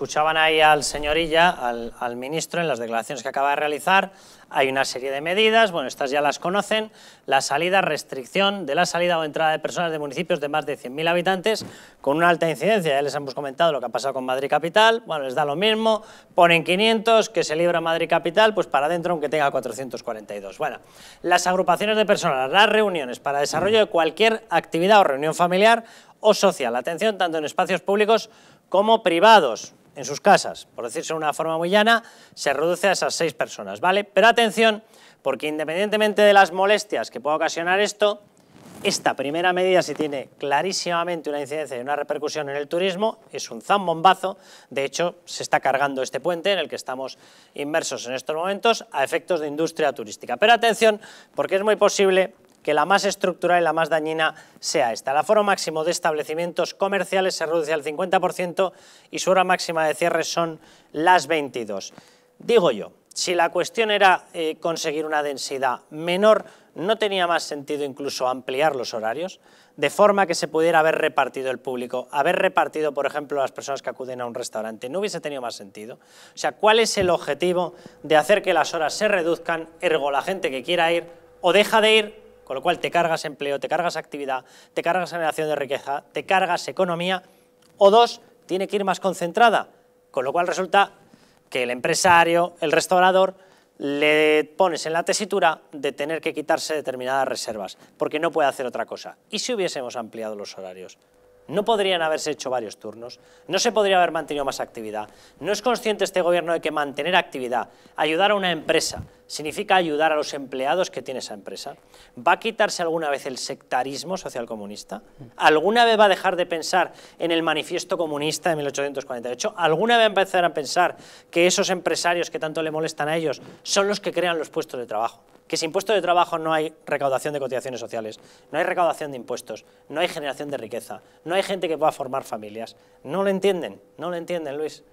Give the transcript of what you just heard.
Escuchaban ahí al señorilla, al, al ministro, en las declaraciones que acaba de realizar. Hay una serie de medidas, bueno, estas ya las conocen. La salida, restricción de la salida o entrada de personas de municipios de más de 100.000 habitantes con una alta incidencia. Ya les hemos comentado lo que ha pasado con Madrid Capital. Bueno, les da lo mismo. Ponen 500, que se libra Madrid Capital, pues para adentro, aunque tenga 442. Bueno, las agrupaciones de personas, las reuniones para desarrollo de cualquier actividad o reunión familiar o social. Atención tanto en espacios públicos como privados en sus casas, por decirse de una forma muy llana, se reduce a esas seis personas, ¿vale? Pero atención, porque independientemente de las molestias que pueda ocasionar esto, esta primera medida, si tiene clarísimamente una incidencia y una repercusión en el turismo, es un zambombazo. De hecho, se está cargando este puente en el que estamos inmersos en estos momentos a efectos de industria turística. Pero atención, porque es muy posible que la más estructural y la más dañina sea esta. El aforo máximo de establecimientos comerciales se reduce al 50% y su hora máxima de cierre son las 22. Digo yo, si la cuestión era eh, conseguir una densidad menor, ¿no tenía más sentido incluso ampliar los horarios? De forma que se pudiera haber repartido el público, haber repartido, por ejemplo, las personas que acuden a un restaurante, ¿no hubiese tenido más sentido? O sea, ¿cuál es el objetivo de hacer que las horas se reduzcan, ergo la gente que quiera ir o deja de ir con lo cual te cargas empleo, te cargas actividad, te cargas generación de riqueza, te cargas economía. O dos, tiene que ir más concentrada. Con lo cual resulta que el empresario, el restaurador, le pones en la tesitura de tener que quitarse determinadas reservas, porque no puede hacer otra cosa. ¿Y si hubiésemos ampliado los horarios? No podrían haberse hecho varios turnos, no se podría haber mantenido más actividad. No es consciente este gobierno de que mantener actividad, ayudar a una empresa, significa ayudar a los empleados que tiene esa empresa. ¿Va a quitarse alguna vez el sectarismo socialcomunista? ¿Alguna vez va a dejar de pensar en el manifiesto comunista de 1848? ¿Alguna vez va a empezar a pensar que esos empresarios que tanto le molestan a ellos son los que crean los puestos de trabajo? que sin impuesto de trabajo no hay recaudación de cotizaciones sociales, no hay recaudación de impuestos, no hay generación de riqueza, no hay gente que pueda formar familias. No lo entienden, no lo entienden, Luis.